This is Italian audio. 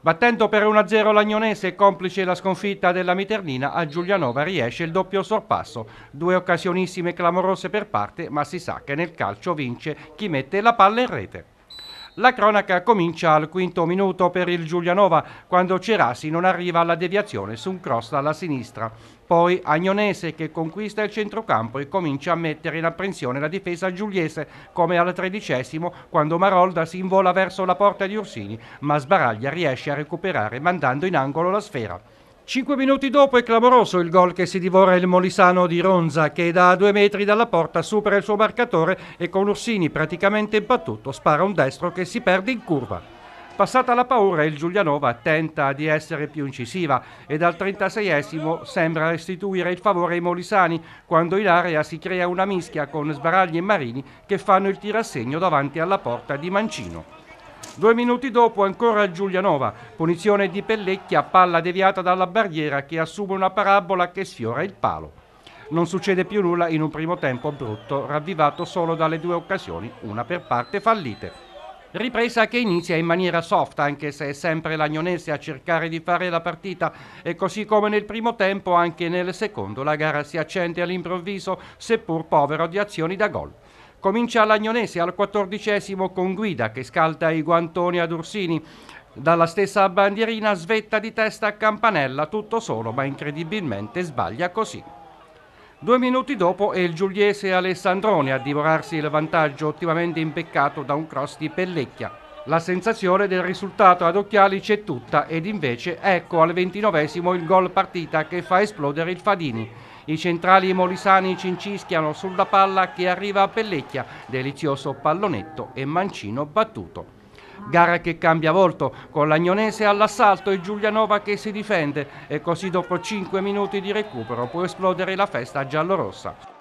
Battendo per 1-0 l'Agnonese, complice la sconfitta della Miternina, a Giulianova riesce il doppio sorpasso. Due occasionissime clamorose per parte, ma si sa che nel calcio vince chi mette la palla in rete. La cronaca comincia al quinto minuto per il Giulianova, quando Cerasi non arriva alla deviazione su un cross alla sinistra. Poi Agnonese che conquista il centrocampo e comincia a mettere in apprensione la difesa giuliese, come al tredicesimo quando Marolda si invola verso la porta di Ursini, ma Sbaraglia riesce a recuperare mandando in angolo la sfera. Cinque minuti dopo è clamoroso il gol che si divora il Molisano di Ronza che da due metri dalla porta supera il suo marcatore e con Ursini praticamente imbattuto spara un destro che si perde in curva. Passata la paura, il Giulianova tenta di essere più incisiva e dal 36esimo sembra restituire il favore ai molisani quando in area si crea una mischia con Sbaragli e Marini che fanno il tirassegno davanti alla porta di Mancino. Due minuti dopo ancora Giulianova, punizione di Pellecchia, palla deviata dalla barriera che assume una parabola che sfiora il palo. Non succede più nulla in un primo tempo brutto, ravvivato solo dalle due occasioni, una per parte fallite. Ripresa che inizia in maniera soft, anche se è sempre l'Agnonese a cercare di fare la partita e così come nel primo tempo, anche nel secondo la gara si accende all'improvviso, seppur povero di azioni da gol. Comincia l'Agnonese al quattordicesimo con Guida che scalda i guantoni ad Ursini. Dalla stessa bandierina svetta di testa a campanella, tutto solo ma incredibilmente sbaglia così. Due minuti dopo è il giuliese Alessandrone a divorarsi il vantaggio ottimamente impeccato da un cross di Pellecchia. La sensazione del risultato ad occhiali c'è tutta ed invece ecco al ventinovesimo il gol partita che fa esplodere il Fadini. I centrali molisani cincischiano sulla palla che arriva a Pellecchia, delizioso pallonetto e mancino battuto. Gara che cambia volto, con l'Agnonese all'assalto e Giulianova che si difende e così dopo 5 minuti di recupero può esplodere la festa giallorossa.